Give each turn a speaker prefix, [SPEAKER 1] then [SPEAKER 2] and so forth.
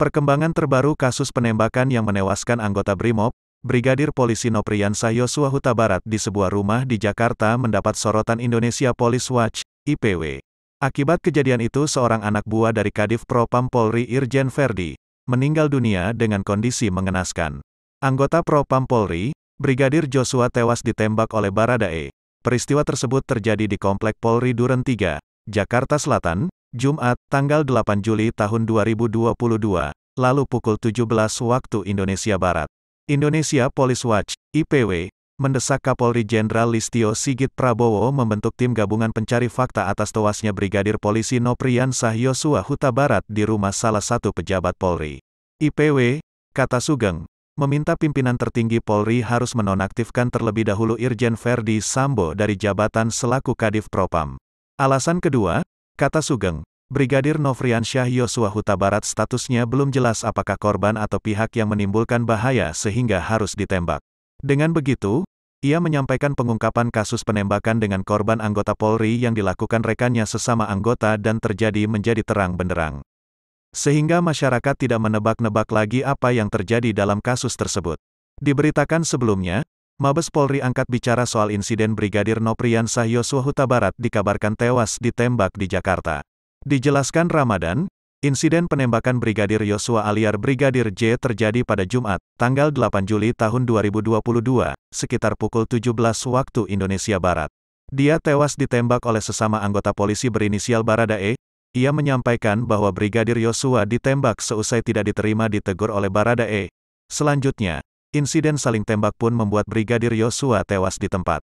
[SPEAKER 1] Perkembangan terbaru kasus penembakan yang menewaskan anggota BRIMOB, Brigadir Polisi Noprian Yosua Huta Barat di sebuah rumah di Jakarta mendapat sorotan Indonesia Police Watch, IPW. Akibat kejadian itu seorang anak buah dari Kadif Propam Polri Irjen Verdi, meninggal dunia dengan kondisi mengenaskan. Anggota Propam Polri, Brigadir Joshua tewas ditembak oleh Baradae. Peristiwa tersebut terjadi di Komplek Polri Duren 3, Jakarta Selatan, Jumat, tanggal 8 Juli tahun 2022, lalu pukul 17 waktu Indonesia Barat. Indonesia Police Watch, IPW, mendesak Kapolri Jenderal Listio Sigit Prabowo membentuk tim gabungan pencari fakta atas tewasnya Brigadir Polisi Noprian Yosua Huta Barat di rumah salah satu pejabat Polri. IPW, kata Sugeng, meminta pimpinan tertinggi Polri harus menonaktifkan terlebih dahulu Irjen Verdi Sambo dari jabatan selaku Kadif Propam. Alasan kedua, Kata Sugeng, Brigadir Novriansyah Yosua Huta Barat statusnya belum jelas apakah korban atau pihak yang menimbulkan bahaya sehingga harus ditembak. Dengan begitu, ia menyampaikan pengungkapan kasus penembakan dengan korban anggota Polri yang dilakukan rekannya sesama anggota dan terjadi menjadi terang benderang. Sehingga masyarakat tidak menebak-nebak lagi apa yang terjadi dalam kasus tersebut. Diberitakan sebelumnya, Mabes Polri angkat bicara soal insiden Brigadir Nopriansah Yosua Huta Barat dikabarkan tewas ditembak di Jakarta. Dijelaskan Ramadan, insiden penembakan Brigadir Yosua aliar Brigadir J terjadi pada Jumat, tanggal 8 Juli tahun 2022, sekitar pukul 17 waktu Indonesia Barat. Dia tewas ditembak oleh sesama anggota polisi berinisial Baradae. Ia menyampaikan bahwa Brigadir Yosua ditembak seusai tidak diterima ditegur oleh Baradae. Selanjutnya, Insiden saling tembak pun
[SPEAKER 2] membuat Brigadir Yosua tewas di tempat.